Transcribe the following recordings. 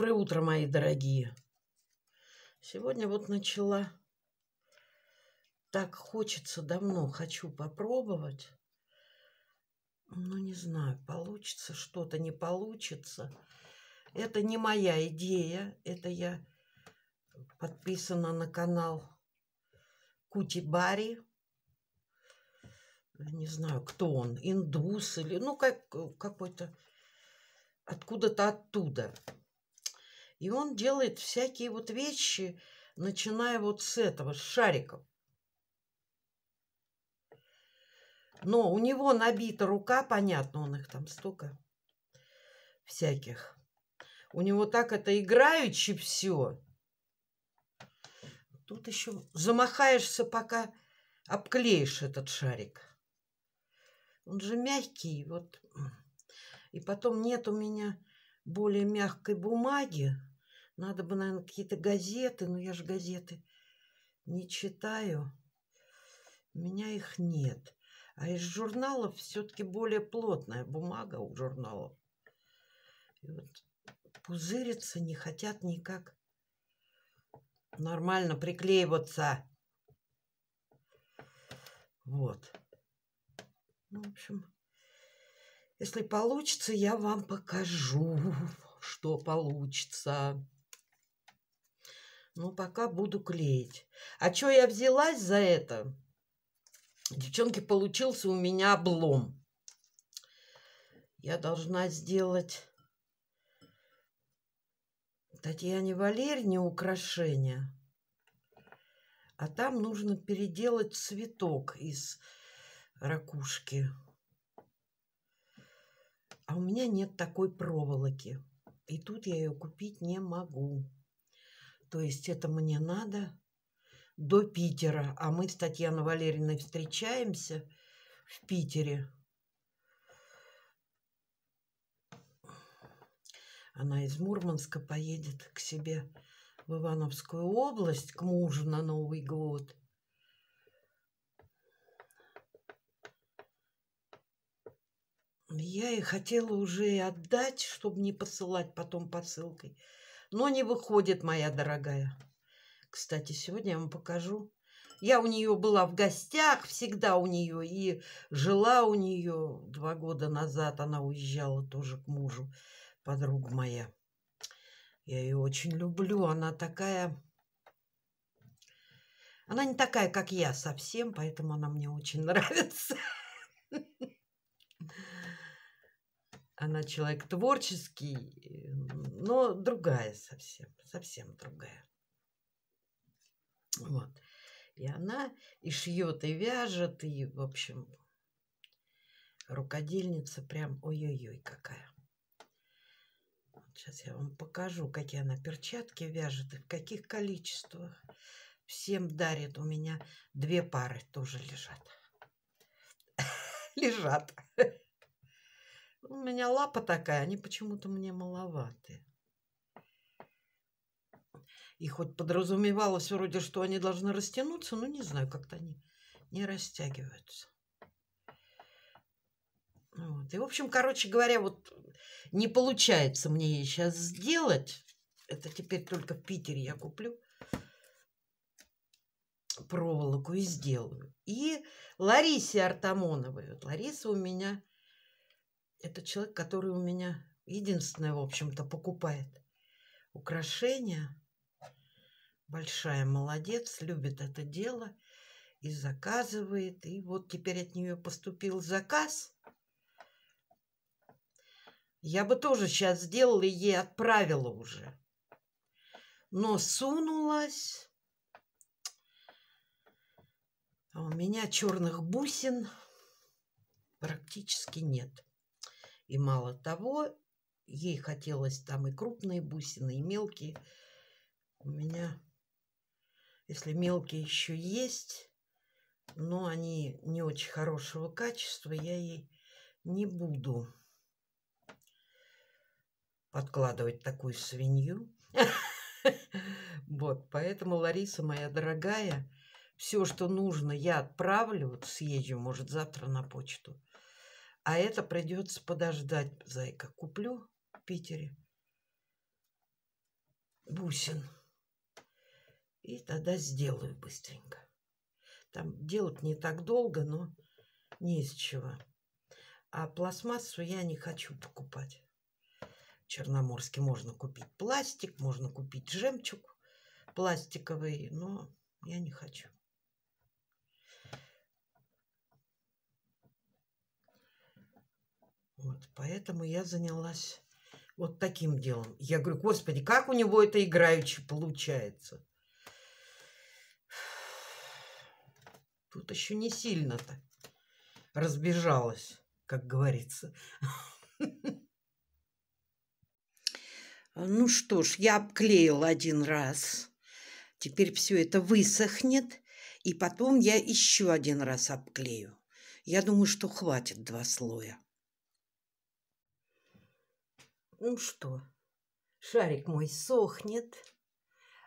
Доброе утро, мои дорогие. Сегодня вот начала. Так хочется давно, хочу попробовать. Но не знаю, получится что-то, не получится. Это не моя идея. Это я подписана на канал Кути Бари. Не знаю, кто он, индус или... Ну, как какой-то... Откуда-то оттуда. И он делает всякие вот вещи, начиная вот с этого, с шариков. Но у него набита рука, понятно, он их там столько всяких. У него так это играючи все. Тут еще замахаешься, пока обклеишь этот шарик. Он же мягкий, вот. И потом нет у меня более мягкой бумаги. Надо бы, наверное, какие-то газеты, но я же газеты не читаю. У меня их нет. А из журналов все-таки более плотная бумага у журналов. И вот пузыриться не хотят никак. Нормально приклеиваться. Вот. Ну, в общем, если получится, я вам покажу, что получится. Ну, пока буду клеить. А что я взялась за это? Девчонки, получился у меня облом. Я должна сделать Татьяне Валерьевне украшение. А там нужно переделать цветок из ракушки. А у меня нет такой проволоки. И тут я ее купить не могу то есть это мне надо до Питера. А мы с Татьяной Валерьевной встречаемся в Питере. Она из Мурманска поедет к себе в Ивановскую область, к мужу на Новый год. Я и хотела уже отдать, чтобы не посылать потом посылкой но не выходит, моя дорогая. Кстати, сегодня я вам покажу. Я у нее была в гостях, всегда у нее, и жила у нее два года назад. Она уезжала тоже к мужу, подруга моя. Я ее очень люблю, она такая... Она не такая, как я совсем, поэтому она мне очень нравится. Она человек творческий, но другая совсем, совсем другая. Вот. И она и шьет, и вяжет, и, в общем, рукодельница прям ой-ой-ой какая. Вот сейчас я вам покажу, какие она перчатки вяжет и в каких количествах. Всем дарит. У меня две пары тоже лежат. Лежат. У меня лапа такая, они почему-то мне маловаты. И хоть подразумевалось вроде, что они должны растянуться, но не знаю, как-то они не растягиваются. Вот. И, в общем, короче говоря, вот не получается мне сейчас сделать. Это теперь только в Питере я куплю проволоку и сделаю. И Ларисе Артамоновой. Вот Лариса у меня это человек, который у меня единственное, в общем-то, покупает украшения. Большая молодец, любит это дело и заказывает. И вот теперь от нее поступил заказ. Я бы тоже сейчас сделала и ей отправила уже. Но сунулась. А у меня черных бусин практически нет. И мало того, ей хотелось там и крупные бусины, и мелкие. У меня, если мелкие еще есть, но они не очень хорошего качества, я ей не буду подкладывать такую свинью. Вот, поэтому, Лариса моя дорогая, все, что нужно, я отправлю. Вот съезжу, может, завтра на почту. А это придется подождать, зайка. Куплю в Питере бусин. И тогда сделаю быстренько. Там делать не так долго, но не из чего. А пластмассу я не хочу покупать. В Черноморске можно купить пластик, можно купить жемчуг пластиковый, но я не хочу. Вот, поэтому я занялась вот таким делом. Я говорю, господи, как у него это играючи получается? Тут еще не сильно-то разбежалась, как говорится. Ну что ж, я обклеил один раз. Теперь все это высохнет. И потом я еще один раз обклею. Я думаю, что хватит два слоя. Ну что, шарик мой сохнет,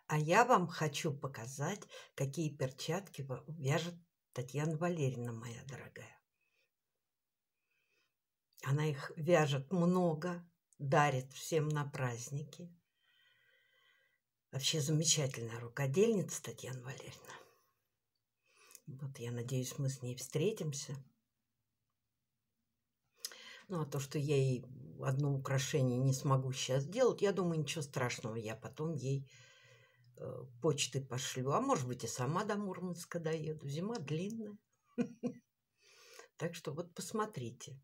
а я вам хочу показать, какие перчатки вяжет Татьяна Валерьевна, моя дорогая. Она их вяжет много, дарит всем на праздники. Вообще замечательная рукодельница Татьяна Валерьевна. Вот я надеюсь, мы с ней встретимся. Ну, а то, что я ей одно украшение не смогу сейчас сделать, я думаю, ничего страшного, я потом ей э, почты пошлю. А может быть, и сама до Мурманска доеду. Зима длинная. Так что вот посмотрите.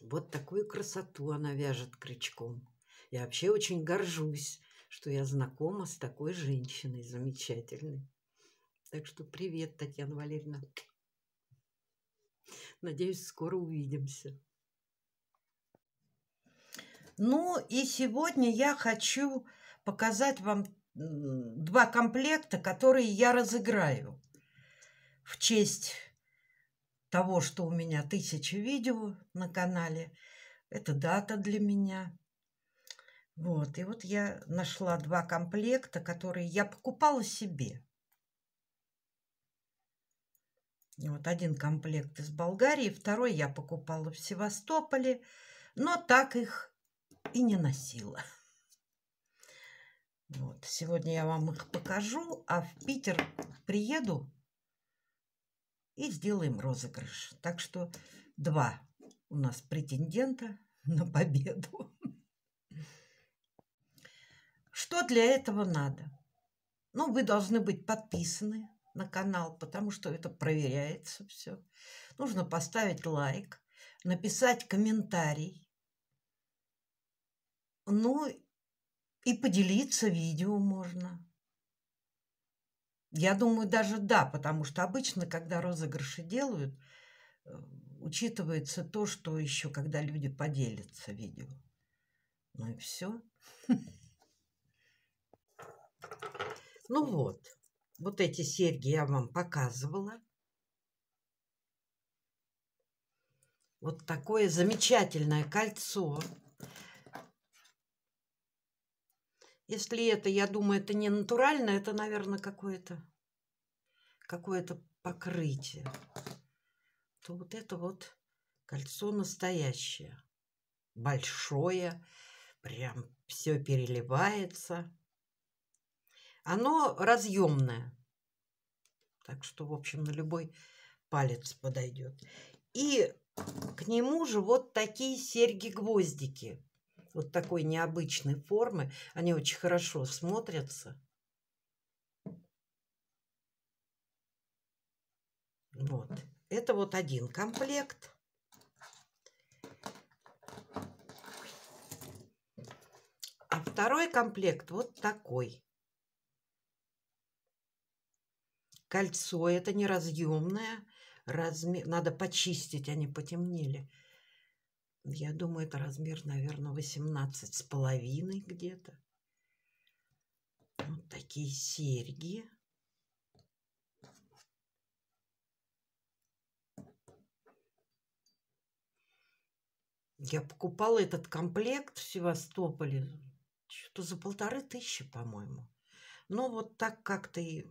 Вот такую красоту она вяжет крючком. Я вообще очень горжусь, что я знакома с такой женщиной замечательной. Так что привет, Татьяна Валерьевна. Надеюсь, скоро увидимся. Ну и сегодня я хочу показать вам два комплекта, которые я разыграю в честь того, что у меня тысяча видео на канале. Это дата для меня. Вот, и вот я нашла два комплекта, которые я покупала себе. Вот один комплект из Болгарии, второй я покупала в Севастополе, но так их и не носила. Вот, сегодня я вам их покажу, а в Питер приеду, и сделаем розыгрыш. Так что два у нас претендента на победу. Что для этого надо? Ну, вы должны быть подписаны на канал, потому что это проверяется все. Нужно поставить лайк, написать комментарий, ну и поделиться видео можно. Я думаю, даже да, потому что обычно, когда розыгрыши делают, э, учитывается то, что еще, когда люди поделятся видео. Ну и все. Ну вот, вот эти серьги я вам показывала. Вот такое замечательное кольцо. Если это, я думаю, это не натурально, это, наверное, какое-то какое-то покрытие. То вот это вот кольцо настоящее. Большое, прям все переливается. Оно разъемное. Так что, в общем, на любой палец подойдет. И к нему же вот такие серьги-гвоздики вот такой необычной формы, они очень хорошо смотрятся. Вот. Это вот один комплект. А второй комплект вот такой. Кольцо это неразъемное. Размер... Надо почистить, они потемнели. Я думаю, это размер, наверное, 18 с половиной где-то. Вот такие серьги. Я покупала этот комплект в Севастополе что-то за полторы тысячи, по-моему. Но вот так как-то и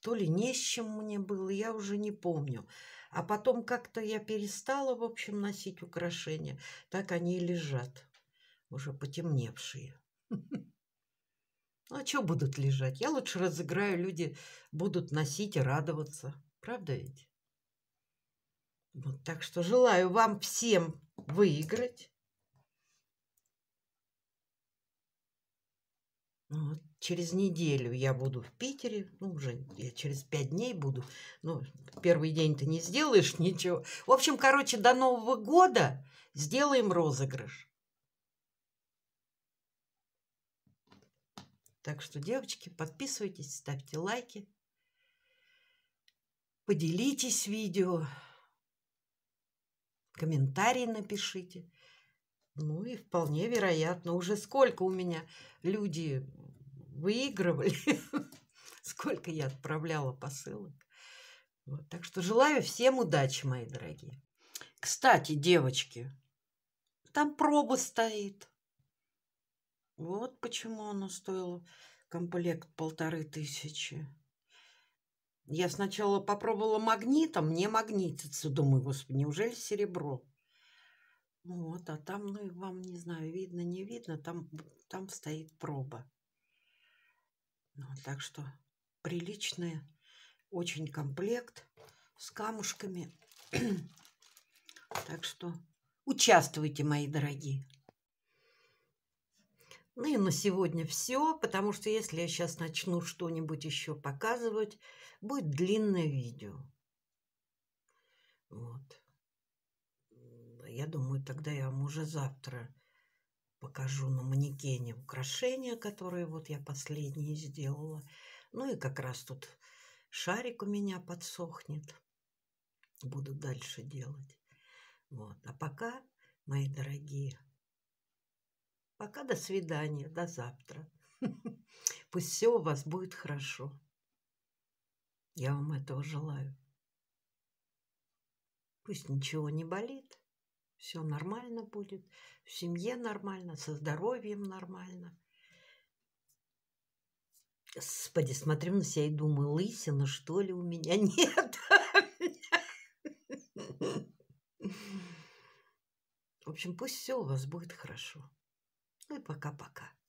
то ли не с чем мне было, я уже не помню. А потом как-то я перестала, в общем, носить украшения. Так они и лежат, уже потемневшие. Ну, а что будут лежать? Я лучше разыграю, люди будут носить и радоваться. Правда ведь? Вот, так что желаю вам всем выиграть. Ну, вот. Через неделю я буду в Питере, ну, уже я через пять дней буду. Ну, первый день ты не сделаешь ничего. В общем, короче, до Нового года сделаем розыгрыш. Так что, девочки, подписывайтесь, ставьте лайки, поделитесь видео, комментарий напишите. Ну и вполне вероятно, уже сколько у меня люди выигрывали, сколько я отправляла посылок. Вот, так что желаю всем удачи, мои дорогие. Кстати, девочки, там проба стоит. Вот почему оно стоило комплект полторы тысячи. Я сначала попробовала магнитом, мне магнитится. Думаю, господи, неужели серебро? Вот, а там, ну, и вам, не знаю, видно, не видно, там, там стоит проба. Ну а Так что приличный, очень комплект с камушками. так что участвуйте, мои дорогие. Ну и на сегодня все, потому что если я сейчас начну что-нибудь еще показывать, будет длинное видео. Вот. Я думаю, тогда я вам уже завтра покажу на манекене украшения, которые вот я последние сделала. Ну и как раз тут шарик у меня подсохнет. Буду дальше делать. Вот. А пока, мои дорогие, пока до свидания, до завтра. Пусть все у вас будет хорошо. Я вам этого желаю. Пусть ничего не болит все нормально будет, в семье нормально, со здоровьем нормально. Господи, смотрю на себя и думаю, лысина, что ли, у меня нет. В общем, пусть все у вас будет хорошо. Ну и пока-пока.